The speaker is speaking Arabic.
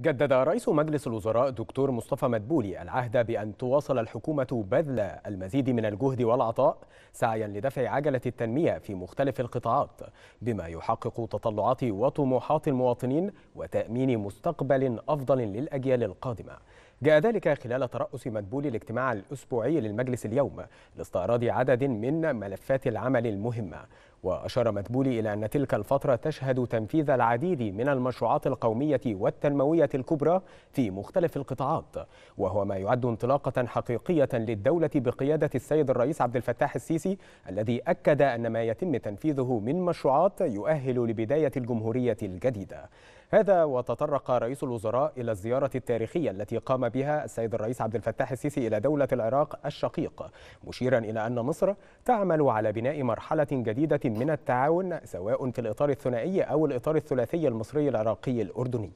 جدد رئيس مجلس الوزراء دكتور مصطفى مدبولي العهد بأن تواصل الحكومة بذل المزيد من الجهد والعطاء سعيا لدفع عجلة التنمية في مختلف القطاعات بما يحقق تطلعات وطموحات المواطنين وتأمين مستقبل أفضل للأجيال القادمة جاء ذلك خلال ترأس مدبولي الاجتماع الأسبوعي للمجلس اليوم لاستعراض عدد من ملفات العمل المهمة وأشار مدبولي إلى أن تلك الفترة تشهد تنفيذ العديد من المشروعات القومية والتنموية الكبرى في مختلف القطاعات وهو ما يعد انطلاقة حقيقية للدولة بقيادة السيد الرئيس عبد الفتاح السيسي الذي أكد أن ما يتم تنفيذه من مشروعات يؤهل لبداية الجمهورية الجديدة هذا وتطرق رئيس الوزراء إلى الزيارة التاريخية التي قام بها السيد الرئيس عبد الفتاح السيسي إلى دولة العراق الشقيق مشيرا إلى أن مصر تعمل على بناء مرحلة جديدة من التعاون سواء في الإطار الثنائي أو الإطار الثلاثي المصري العراقي الأردني